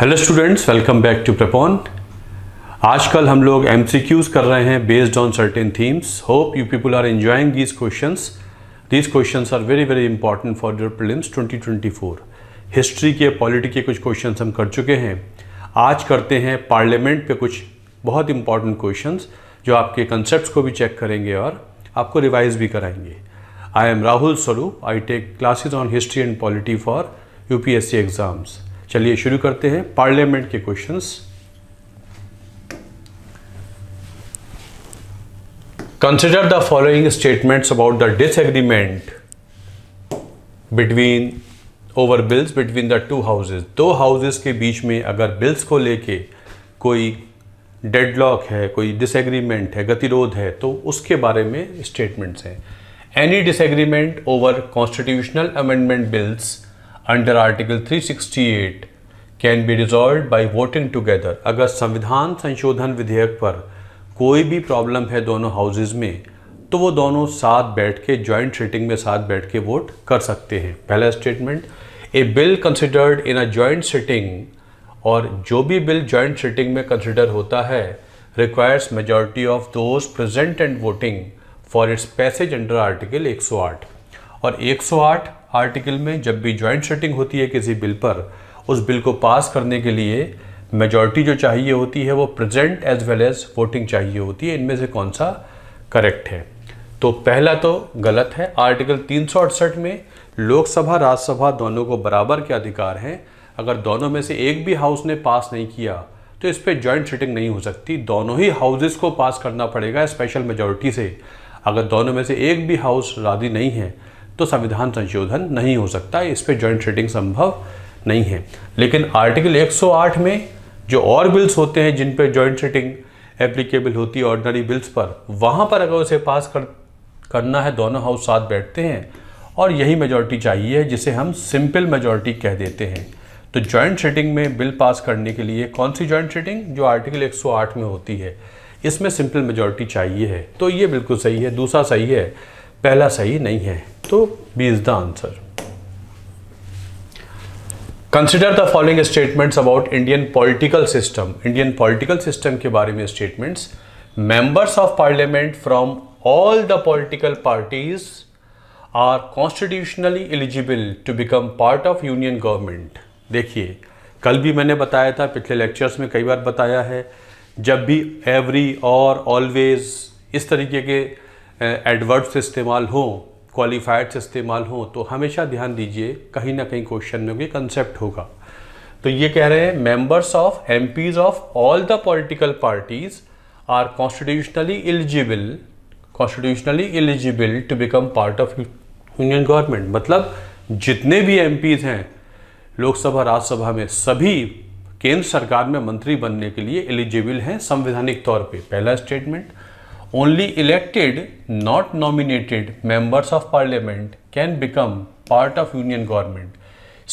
hello students welcome back to प्रपोन आजकल हम लोग एम कर रहे हैं based on certain themes hope you people are enjoying these question these question are very very important for your prelims 2024 history के पॉलिटी के कुछ क्वेश्चन हम कर चुके हैं आज करते हैं पार्लियामेंट पे कुछ बहुत इंपॉर्टेंट क्वेश्चन जो आपके कंसेप्ट को भी चेक करेंगे और आपको रिवाइज भी कराएंगे आई am Rahul Swaroop I take classes on history and polity for you exams चलिए शुरू करते हैं पार्लियामेंट के questions consider the following statements about the disagreement between over bills between the two houses दो हाउसेज के बीच में अगर बिल्स को लेके कोई डेडलॉक है कोई डिसएग्रीमेंट है गतिरोध है तो उसके बारे में स्टेटमेंट्स हैं any disagreement over constitutional amendment bills under Article 368 can be resolved by voting together अगर संविधान संशोधन विधेयक पर कोई भी प्रॉब्लम है दोनों हाउसेज में तो वो दोनों साथ बैठ के ज्वाइंट सीटिंग में साथ बैठ के वोट कर सकते हैं पहला statement a bill considered in a joint sitting और जो भी बिल ज्वाइंट सिटिंग में कंसिडर होता है requires majority of those present and voting for its passage under article 108 और 108 आर्टिकल में जब भी जॉइंट सेटिंग होती है किसी बिल पर उस बिल को पास करने के लिए मेजॉरिटी जो चाहिए होती है वो present as well as voting चाहिए होती है इनमें से कौन सा करेक्ट है तो पहला तो गलत है आर्टिकल तीन में लोकसभा राज्यसभा दोनों को बराबर के अधिकार हैं अगर दोनों में से एक भी हाउस ने पास नहीं किया तो इस पर जॉइंट सिटिंग नहीं हो सकती दोनों ही हाउसेस को पास करना पड़ेगा स्पेशल मेजोरिटी से अगर दोनों में से एक भी हाउस राजी नहीं है तो संविधान संशोधन नहीं हो सकता इस पर ज्वाइंट सीटिंग संभव नहीं है लेकिन आर्टिकल 108 में जो और बिल्स होते हैं जिन पर जॉइंट सीटिंग एप्लीकेबल होती है ऑर्डनरी बिल्स पर वहाँ पर अगर उसे पास कर करना है दोनों हाउस साथ बैठते हैं और यही मेजॉरिटी चाहिए जिसे हम सिंपल मेजॉरिटी कह देते हैं तो जॉइंट सीटिंग में बिल पास करने के लिए कौन सी ज्वाइंट सीटिंग जो आर्टिकल 108 में होती है इसमें सिंपल मेजॉरिटी चाहिए है तो ये बिल्कुल सही है दूसरा सही है पहला सही नहीं है तो B is the answer consider the following statements about Indian political system Indian political system के बारे में statements members of parliament from all the political parties are constitutionally eligible to become part of union government देखिए कल भी मैंने बताया था पिछले लेक्चर्स में कई बार बताया है जब भी एवरी और ऑलवेज इस तरीके के एडवर्ड्स इस्तेमाल हों क्वालिफाइड्स इस्तेमाल हों तो हमेशा ध्यान दीजिए कहीं ना कहीं क्वेश्चन में भी कंसेप्ट होगा तो ये कह रहे हैं members of MPs of all the political parties are constitutionally eligible constitutionally eligible to become part of union government मतलब जितने भी एम हैं लोकसभा राज्यसभा में सभी केंद्र सरकार में मंत्री बनने के लिए एलिजिबल हैं संवैधानिक तौर पे पहला statement only elected not nominated members of parliament can become part of union government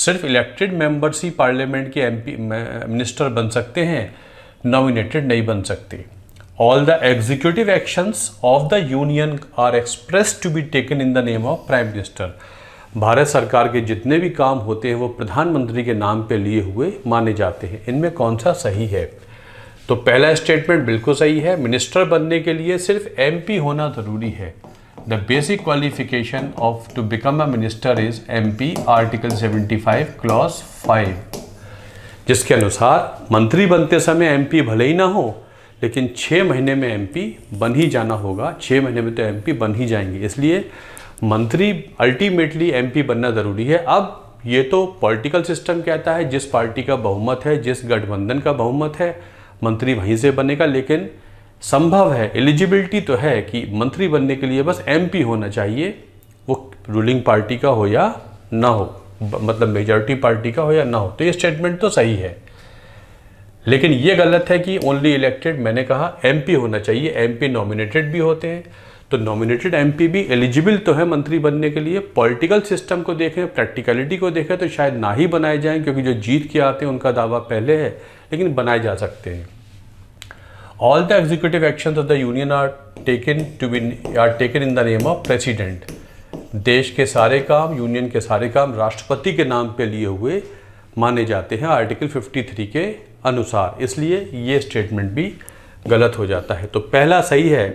सिर्फ इलेक्टेड मेंबर्स ही पार्लियामेंट के एमपी मिनिस्टर बन सकते हैं नॉमिनेटेड नहीं बन सकते all the executive actions of the union are express to be taken in the name of prime minister Bharat सरकार के जितने भी काम होते हैं वो प्रधानमंत्री के नाम पे लिए हुए माने जाते हैं इनमें कौन सा सही है तो पहला स्टेटमेंट बिल्कुल सही है मिनिस्टर बनने के लिए सिर्फ एमपी होना ज़रूरी है the basic qualification of to become a minister is MP article 75 clause 5 जिसके अनुसार मंत्री बनते समय एमपी भले ही ना हो लेकिन छः महीने में एमपी बन ही जाना होगा छः महीने में तो एमपी बन ही जाएंगे इसलिए मंत्री अल्टीमेटली एमपी बनना ज़रूरी है अब ये तो पॉलिटिकल सिस्टम कहता है जिस पार्टी का बहुमत है जिस गठबंधन का बहुमत है मंत्री वहीं से बनेगा लेकिन संभव है एलिजिबिलिटी तो है कि मंत्री बनने के लिए बस एमपी होना चाहिए वो रूलिंग पार्टी का हो या ना हो मतलब मेजॉरिटी पार्टी का हो या ना हो तो ये स्टेटमेंट तो सही है लेकिन ये गलत है कि ओनली इलेक्टेड मैंने कहा एमपी होना चाहिए एमपी नॉमिनेटेड भी होते हैं तो नॉमिनेटेड एमपी भी एलिजिबल तो है मंत्री बनने के लिए पॉलिटिकल सिस्टम को देखें प्रैक्टिकलिटी को देखें तो शायद ना ही बनाए जाएं क्योंकि जो जीत के आते हैं उनका दावा पहले है लेकिन बनाए जा सकते हैं all the executive action of the union are taken to be are taken in the name of president देश के सारे काम यूनियन के सारे काम राष्ट्रपति के नाम पे लिए हुए माने जाते हैं आर्टिकल 53 के अनुसार इसलिए ये स्टेटमेंट भी गलत हो जाता है तो पहला सही है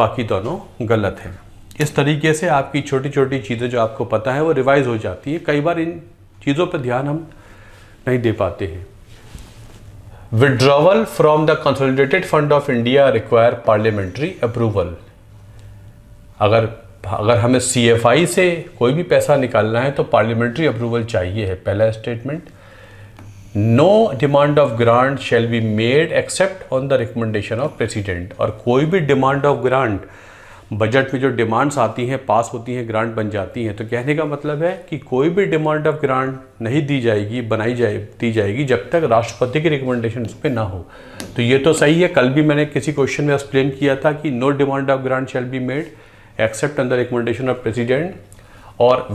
बाकी दोनों गलत हैं इस तरीके से आपकी छोटी छोटी चीज़ें जो आपको पता है वो रिवाइज़ हो जाती है कई बार इन चीज़ों पर ध्यान हम नहीं दे पाते हैं withdrawal from the consolidated fund of india require parliamentary approval अगर अगर हमें सी से कोई भी पैसा निकालना है तो पार्लियामेंट्री अप्रूवल चाहिए है पहला statement no demand of grant shall be made except on the recommendation of president और कोई भी डिमांड ऑफ ग्रांट बजट में जो डिमांड्स आती हैं पास होती हैं ग्रांट बन जाती हैं तो कहने का मतलब है कि कोई भी डिमांड ऑफ ग्रांट नहीं दी जाएगी बनाई जाए दी जाएगी जब तक राष्ट्रपति की रिकमेंडेशन उस पर ना हो तो ये तो सही है कल भी मैंने किसी क्वेश्चन में एक्सप्लेन किया था कि no demand of grant shall be made except under recommendation of president और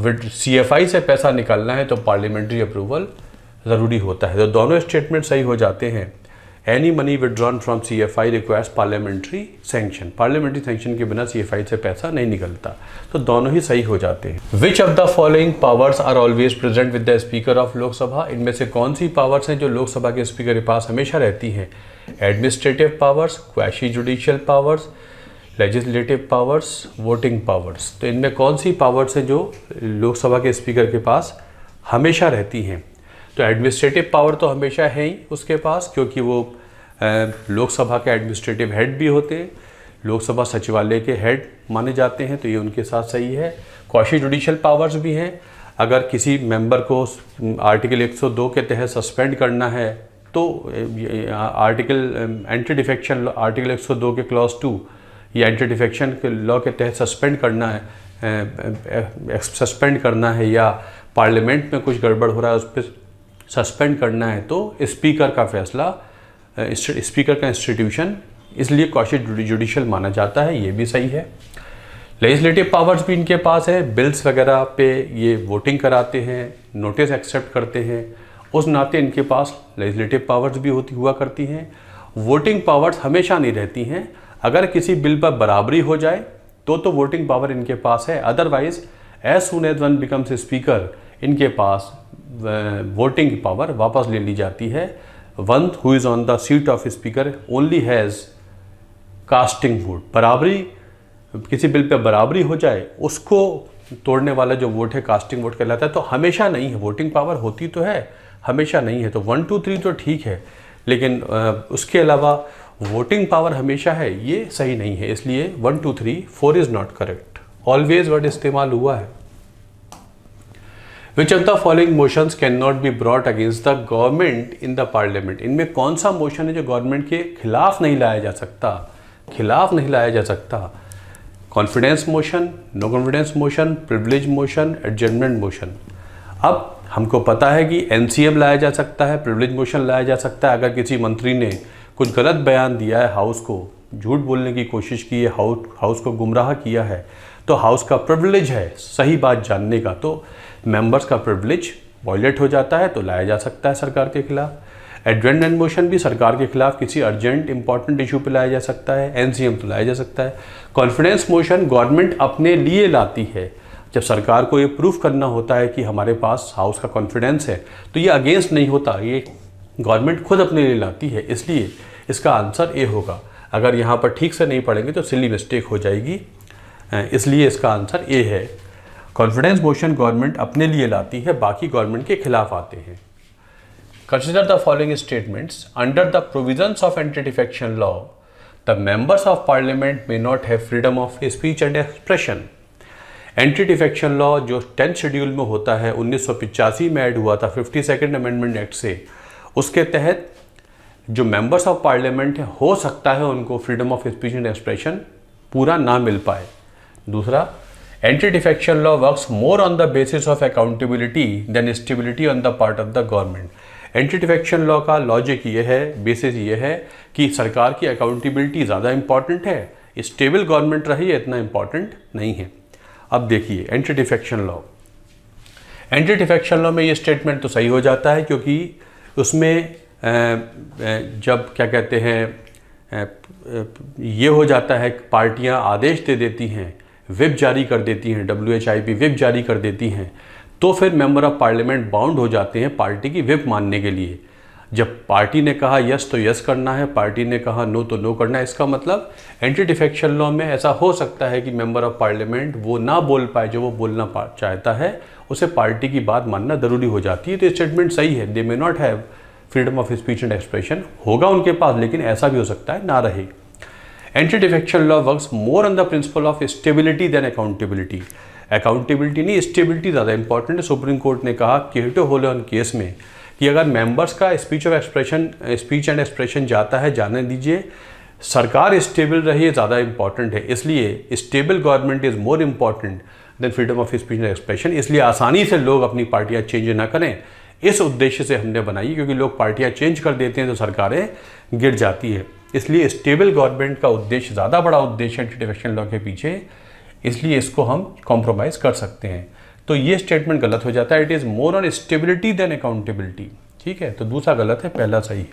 सी से पैसा निकालना है तो पार्लियामेंट्री अप्रूवल ज़रूरी होता है तो दोनों स्टेटमेंट सही हो जाते हैं any money withdrawn from C F I requires parliamentary sanction parliamentary sanction के बिना सी एफ आई से पैसा नहीं निकलता तो दोनों ही सही हो जाते हैं which of the following powers are always present with the speaker of Lok Sabha इनमें से कौन सी पावर्स हैं जो लोकसभा के स्पीकर के पास हमेशा रहती हैं administrative powers quasi judicial powers legislative powers voting powers तो इनमें कौन सी पावर्स हैं जो लोकसभा के स्पीकर के पास हमेशा रहती हैं तो एडमिनिस्ट्रेटिव पावर तो हमेशा है ही उसके पास क्योंकि वो लोकसभा के एडमिनिस्ट्रेटिव हेड भी होते हैं लोकसभा सचिवालय के हेड माने जाते हैं तो ये उनके साथ सही है कौशी जुडिशल पावर्स भी हैं अगर किसी मेंबर को आर्टिकल 102 के तहत सस्पेंड करना है तो आर्टिकल एंटी डिफेक्शन आर्टिकल 102 के क्लॉज टू या एंटी डिफेक्शन के लॉ के तहत सस्पेंड करना है सस्पेंड करना है या पार्लियामेंट में कुछ गड़बड़ हो रहा है उस पर सस्पेंड करना है तो स्पीकर का फैसला स्पीकर का इंस्टीट्यूशन इसलिए कॉशिट जुडिशल माना जाता है ये भी सही है लेजिस्लेटिव पावर्स भी इनके पास है बिल्स वगैरह पे ये वोटिंग कराते हैं नोटिस एक्सेप्ट करते हैं उस नाते इनके पास लेजिस्लेटिव पावर्स भी होती हुआ करती हैं वोटिंग पावर्स हमेशा नहीं रहती हैं अगर किसी बिल पर बराबरी हो जाए तो तो वोटिंग पावर इनके पास है otherwise as soon as one becomes speaker इनके पास वोटिंग पावर वापस ले ली जाती है one who is on the seat of speaker only has casting vote बराबरी किसी बिल पे बराबरी हो जाए उसको तोड़ने वाला जो वोट है कास्टिंग वोट कहलाता है तो हमेशा नहीं है वोटिंग पावर होती तो है हमेशा नहीं है तो वन टू थ्री तो ठीक है लेकिन उसके अलावा वोटिंग पावर हमेशा है ये सही नहीं है इसलिए one two three four is not correct always word इस्तेमाल हुआ है which of the following motions can not be brought against the government in the parliament इनमें कौन सा मोशन है जो गवर्नमेंट के खिलाफ नहीं लाया जा सकता खिलाफ नहीं लाया जा सकता confidence motion no confidence motion privilege motion adjournment motion अब हमको पता है कि एम लाया जा सकता है प्रिवलेज मोशन लाया जा सकता है अगर किसी मंत्री ने कुछ गलत बयान दिया है हाउस को झूठ बोलने की कोशिश की है हाउस हाउस को गुमराह किया है तो हाउस का प्रिवलेज है सही बात जानने का तो मेंबर्स का प्रिवलेज वॉयलेट हो जाता है तो लाया जा सकता है सरकार के खिलाफ एडवेंट एंड मोशन भी सरकार के खिलाफ किसी अर्जेंट इंपॉर्टेंट इशू पे लाया जा सकता है एन सी एम तो लाया जा सकता है कॉन्फिडेंस मोशन गवर्नमेंट अपने लिए लाती है जब सरकार को ये प्रूफ करना होता है कि हमारे पास हाउस का कॉन्फिडेंस है तो ये अगेंस्ट नहीं होता ये गवर्नमेंट खुद अपने लिए लाती है इसलिए इसका आंसर ए होगा अगर यहाँ पर ठीक से नहीं पढ़ेंगे तो सिली मिस्टेक हो जाएगी इसलिए इसका आंसर ए है कॉन्फिडेंस मोशन गवर्नमेंट अपने लिए लाती है बाकी गवर्नमेंट के खिलाफ आते हैं consider the following statements under the provisions of anti defection law the members of parliament may not have freedom of speech and expression anti defection law जो टेंथ शेड्यूल में होता है उन्नीस में ऐड हुआ था फिफ्टी सेकेंड अमेंडमेंट एक्ट से उसके तहत जो मेंबर्स ऑफ पार्लियामेंट हैं हो सकता है उनको freedom of speech and expression पूरा ना मिल पाए दूसरा anti defection law works more on the basis of accountability than stability on the part of the government anti defection law का लॉजिक ये है बेसिस ये है कि सरकार की अकाउंटेबिलिटी ज़्यादा इंपॉर्टेंट है स्टेबल गवर्नमेंट रही इतना इंपॉर्टेंट नहीं है अब देखिए anti defection law anti defection law में ये स्टेटमेंट तो सही हो जाता है क्योंकि उसमें जब क्या कहते हैं ये हो जाता है पार्टियां आदेश दे देती हैं विप जारी कर देती हैं W H I P whip जारी कर देती हैं तो फिर मेंबर ऑफ पार्लियामेंट बाउंड हो जाते हैं पार्टी की विप मानने के लिए जब पार्टी ने कहा यस तो यस करना है पार्टी ने कहा नो तो नो करना है इसका मतलब एंटी डिफेक्शन लॉ में ऐसा हो सकता है कि मेंबर ऑफ पार्लियामेंट वो ना बोल पाए जो वो बोलना चाहता है उसे पार्टी की बात मानना ज़रूरी हो जाती है तो स्टेटमेंट सही है they may not have freedom of speech and expression होगा उनके पास लेकिन ऐसा भी हो सकता है ना रहे anti defection law work more on the principle of stability than accountability accountability नहीं स्टेबिलिटी ज़्यादा इंपॉर्टेंट है सुप्रीम कोर्ट ने कहा केटो ऑन केस में कि अगर मेंबर्स का speech of expression speech and expression जाता है जाने दीजिए सरकार स्टेबल रही ज़्यादा इंपॉर्टेंट है इसलिए stable government is more important than freedom of speech and expression इसलिए आसानी से लोग अपनी पार्टियाँ चेंज ना करें इस उद्देश्य से हमने बनाई क्योंकि लोग पार्टियाँ चेंज कर देते हैं तो सरकारें गिर जाती है इसलिए स्टेबल गवर्नमेंट का उद्देश्य ज़्यादा बड़ा उद्देश्य एंटी डिफेक्शन लॉ के पीछे इसलिए इसको हम कॉम्प्रोमाइज़ कर सकते हैं तो ये स्टेटमेंट गलत हो जाता है it is more on stability than accountability ठीक है तो दूसरा गलत है पहला सही है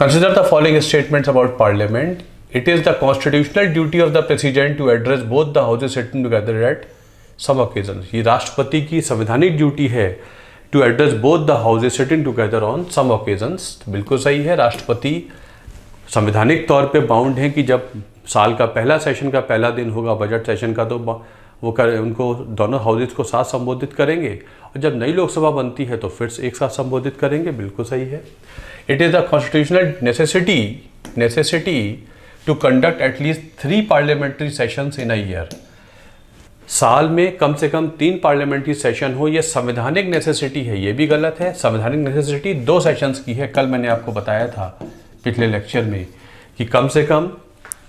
consider the following statement about parliament it is the constitutional duty of the president to address both the houses setting together at some occasion ये राष्ट्रपति की संवैधानिक ड्यूटी है to address both the houses sitting together on some occasions बिल्कुल सही है राष्ट्रपति संवैधानिक तौर पे बाउंड हैं कि जब साल का पहला सेशन का पहला दिन होगा बजट सेशन का तो वो कर उनको दोनों हाउसेज को साथ संबोधित करेंगे और जब नई लोकसभा बनती है तो फिर से एक साथ संबोधित करेंगे बिल्कुल सही है it is the constitutional necessity necessity to conduct at least three parliamentary sessions in a year साल में कम से कम तीन पार्लियामेंट्री सेशन हो यह संवैधानिक नेसेसिटी है ये भी गलत है संवैधानिक नेसेसिटी दो सेशंस की है कल मैंने आपको बताया था पिछले लेक्चर में कि कम से कम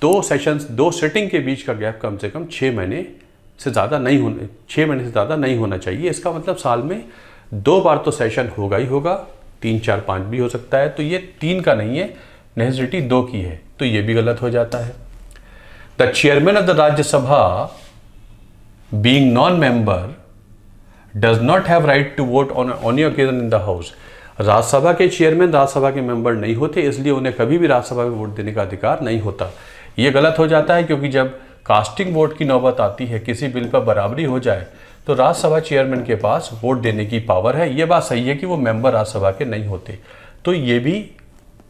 दो सेशंस दो सिटिंग के बीच का गैप कम से कम छः महीने से ज़्यादा नहीं होने छः महीने से ज़्यादा नहीं होना चाहिए इसका मतलब साल में दो बार तो सेशन होगा ही होगा तीन चार पाँच भी हो सकता है तो ये तीन का नहीं है नेसेसिटी दो की है तो ये भी गलत हो जाता है the chairman of the Rajya Sabha being non-member does not have right to vote on any occasion in the house Rajya Sabha के चेयरमैन राज्यसभा के मेंबर नहीं होते इसलिए उन्हें कभी भी राज्यसभा में वोट देने का अधिकार नहीं होता ये गलत हो जाता है क्योंकि जब कास्टिंग वोट की नौबत आती है किसी बिल पर बराबरी हो जाए तो राज्यसभा चेयरमैन के पास वोट देने की पावर है ये बात सही है कि वो मेंबर राज्यसभा के नहीं होते तो ये भी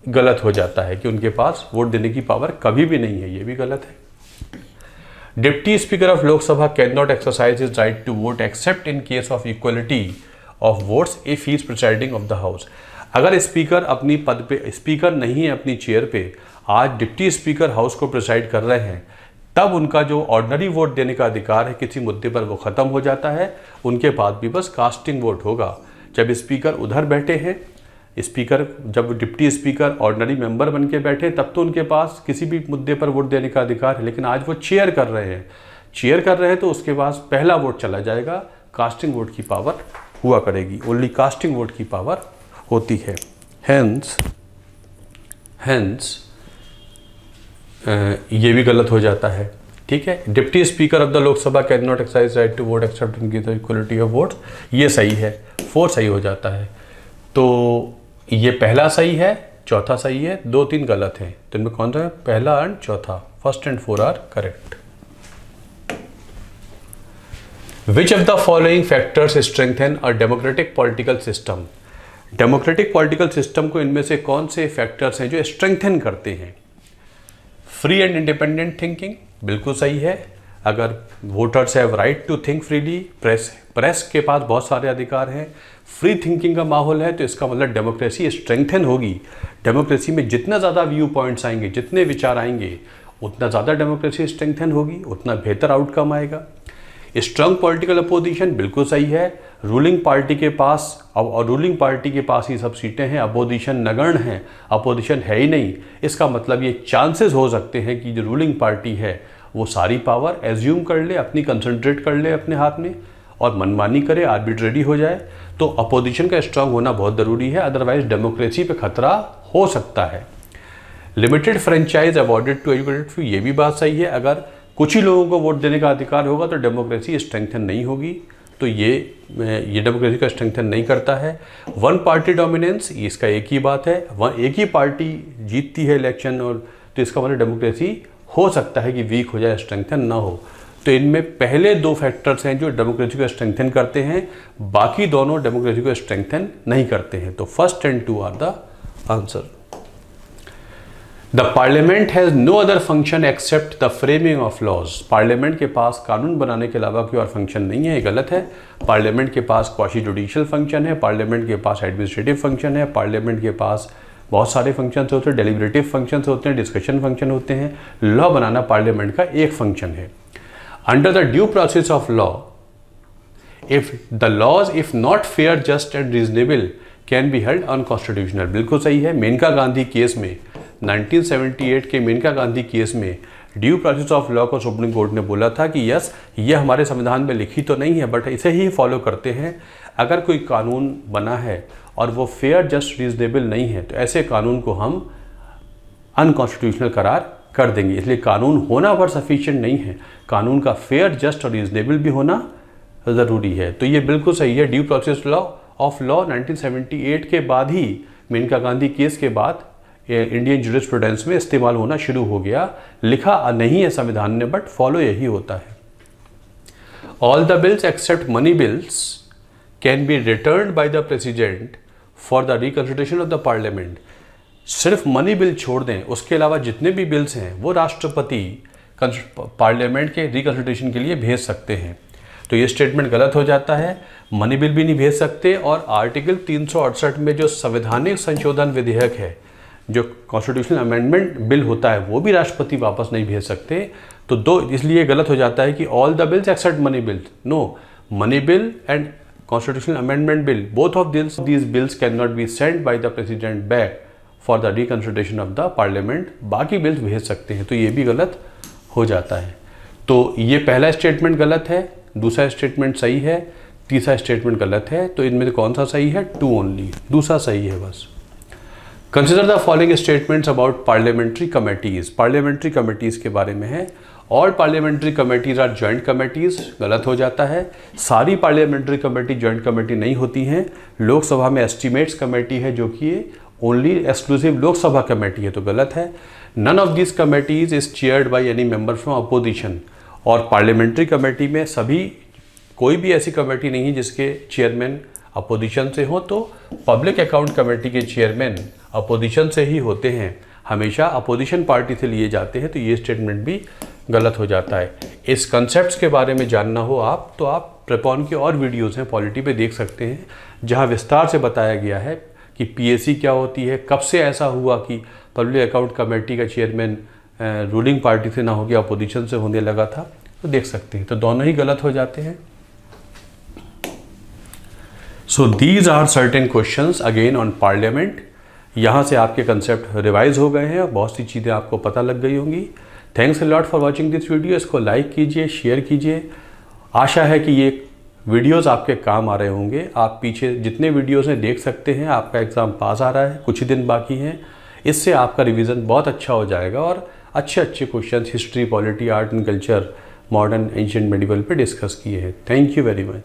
गलत हो जाता है कि उनके पास वोट देने की पावर कभी भी नहीं है ये भी गलत है deputy speaker of Lok Sabha can not exercise is right to vote except in case of equality of votes if he is presiding of the house अगर स्पीकर अपनी पद पे स्पीकर नहीं है अपनी चेयर पे आज डिप्टी स्पीकर हाउस को प्रिसाइड कर रहे हैं तब उनका जो ऑर्डनरी वोट देने का अधिकार है किसी मुद्दे पर वो ख़त्म हो जाता है उनके बाद भी बस कास्टिंग वोट होगा जब स्पीकर उधर बैठे हैं स्पीकर जब डिप्टी स्पीकर ऑर्डनरी मेंबर बन के बैठे तब तो उनके पास किसी भी मुद्दे पर वोट देने का अधिकार है लेकिन आज वो चेयर कर रहे हैं चेयर कर रहे हैं तो उसके पास पहला वोट चला जाएगा कास्टिंग वोट की पावर हुआ करेगी ओनली कास्टिंग वोट की पावर होती है हैंस हैंस ये भी गलत हो जाता है ठीक है deputy speaker of the Lok Sabha can not exercise right to vote except इनकी इक्वलिटी ऑफ वोट ये सही है फोर सही हो जाता है तो ये पहला सही है चौथा सही है दो तीन गलत हैं तो इनमें कौन सा है पहला एंड चौथा first and four are correct which of the following factors strengthen a democratic political system democratic political system को इनमें से कौन से फैक्टर्स हैं जो स्ट्रेंथन करते हैं फ्री एंड इंडिपेंडेंट थिंकिंग बिल्कुल सही है अगर voters have right to think freely press press के पास बहुत सारे अधिकार हैं फ्री थिंकिंग का माहौल है तो इसका मतलब डेमोक्रेसी स्ट्रेंथन होगी डेमोक्रेसी में जितना ज़्यादा व्यू पॉइंट्स आएंगे जितने विचार आएंगे उतना ज़्यादा डेमोक्रेसी स्ट्रेंथन होगी उतना बेहतर आउटकम आएगा स्ट्रांग पॉलिटिकल अपोजिशन बिल्कुल सही है रूलिंग पार्टी के पास अब और रूलिंग पार्टी के पास ये सब सीटें हैं अपोजिशन नगण हैं अपोजिशन है ही नहीं इसका मतलब ये चांसेस हो सकते हैं कि जो रूलिंग पार्टी है वो सारी पावर एज्यूम कर ले अपनी कंसनट्रेट कर ले अपने हाथ में और मनमानी करे आर्बिट्रेडी हो जाए तो अपोजिशन का स्ट्रांग होना बहुत ज़रूरी है अदरवाइज डेमोक्रेसी पे खतरा हो सकता है limited franchise awarded to educated few ये भी बात सही है अगर कुछ ही लोगों को वोट देने का अधिकार होगा तो डेमोक्रेसी स्ट्रेंथन नहीं होगी तो ये ये डेमोक्रेसी का स्ट्रेंथन नहीं करता है वन पार्टी डोमिनेंस इसका एक ही बात है वन एक ही पार्टी जीतती है इलेक्शन और तो इसका मतलब डेमोक्रेसी हो सकता है कि वीक हो जाए स्ट्रेंथन ना हो तो इनमें पहले दो फैक्टर्स हैं जो डेमोक्रेसी को स्ट्रेंथन करते हैं बाकी दोनों डेमोक्रेसी को स्ट्रेंथन नहीं करते हैं तो first and two are the answer the parliament has no other function except the framing of laws parliament के पास कानून बनाने के अलावा कोई और फंक्शन नहीं है ये गलत है पार्लियामेंट के पास क्वाशी जुडिशियल फंक्शन है पार्लियामेंट के पास एडमिनिस्ट्रेटिव फंक्शन है पार्लियामेंट के पास बहुत सारे फंक्शंस होते हैं डेलीबरेटिव फंक्शंस होते हैं डिस्कशन फंक्शन होते हैं लॉ बनाना पार्लियामेंट का एक फंक्शन है under the due process of law if the laws if not fair just and reasonable can be held unconstitutional बिल्कुल सही है मेनका गांधी केस में 1978 के मेनका गांधी केस में ड्यू प्रोसेस ऑफ लॉ को सुप्रीम कोर्ट ने बोला था कि यस ये हमारे संविधान में लिखी तो नहीं है बट इसे ही फॉलो करते हैं अगर कोई कानून बना है और वो फेयर जस्ट रीजनेबल नहीं है तो ऐसे कानून को हम अनकॉन्स्टिट्यूशनल करार कर देंगे इसलिए कानून होना पर सफिशियंट नहीं है कानून का फेयर जस्ट और रीजनेबल भी होना ज़रूरी है तो ये बिल्कुल सही है due process law of law 1978 के बाद ही मेनका गांधी केस के बाद इंडियन जुडिस्प्रूडेंस में इस्तेमाल होना शुरू हो गया लिखा नहीं है संविधान ने बट फॉलो यही होता है all the bills except money bills can be return by the president for the reconsideration of the parliament सिर्फ मनी बिल छोड़ दें उसके अलावा जितने भी बिल्स हैं वो राष्ट्रपति पार्लियामेंट के रिकन्सिडरेशन के लिए भेज सकते हैं तो ये स्टेटमेंट गलत हो जाता है मनी बिल भी नहीं भेज सकते और आर्टिकल तीन में जो संवैधानिक संशोधन विधेयक है जो कॉन्स्टिट्यूशनल अमेंडमेंट बिल होता है वो भी राष्ट्रपति वापस नहीं भेज सकते तो दो इसलिए गलत हो जाता है कि all the bills except money bills no money bill and constitutional amendment bill both of these, these bills cannot be sent by the president back for the reconsideration of the parliament बाकी bills भेज सकते हैं तो ये भी गलत हो जाता है तो ये पहला स्टेटमेंट गलत है दूसरा स्टेटमेंट सही है तीसरा स्टेटमेंट गलत है तो इनमें से कौन सा सही है टू ओनली दूसरा सही है बस consider the following statements about parliamentary committees parliamentary committees के बारे में है all parliamentary committees are joint committees गलत हो जाता है सारी पार्लियामेंट्री कमेटी जॉइंट कमेटी नहीं होती हैं लोकसभा में एस्टिमेट्स कमेटी है जो कि ओनली एक्सक्लूसिव लोकसभा कमेटी है तो गलत है none of this committees is chaired by any member from opposition और पार्लियामेंट्री कमेटी में सभी कोई भी ऐसी कमेटी नहीं है जिसके चेयरमैन अपोजिशन से हों तो पब्लिक अकाउंट कमेटी के चेयरमैन अपोजिशन से ही होते हैं हमेशा अपोजिशन पार्टी से लिए जाते हैं तो ये स्टेटमेंट भी गलत हो जाता है इस कंसेप्ट्स के बारे में जानना हो आप तो आप प्रेपॉन के और वीडियोस हैं पॉलिटी पे देख सकते हैं जहाँ विस्तार से बताया गया है कि पीएसी क्या होती है कब से ऐसा हुआ कि पब्लिक अकाउंट कमेटी का चेयरमैन रूलिंग पार्टी से ना गया अपोजिशन से होने लगा था तो देख सकते हैं तो दोनों ही गलत हो जाते हैं so these are certain question again on parliament यहाँ से आपके कंसेप्ट रिवाइज हो गए हैं और बहुत सी चीज़ें आपको पता लग गई होंगी thanks lot for watching this video इसको लाइक कीजिए शेयर कीजिए आशा है कि ये वीडियोस आपके काम आ रहे होंगे आप पीछे जितने वीडियोस हैं देख सकते हैं आपका एग्ज़ाम पास आ रहा है कुछ ही दिन बाकी हैं इससे आपका रिवीजन बहुत अच्छा हो जाएगा और अच्छे अच्छे question history polity art and culture modern ancient medieval पर डिस्कस किए हैं थैंक यू वेरी मच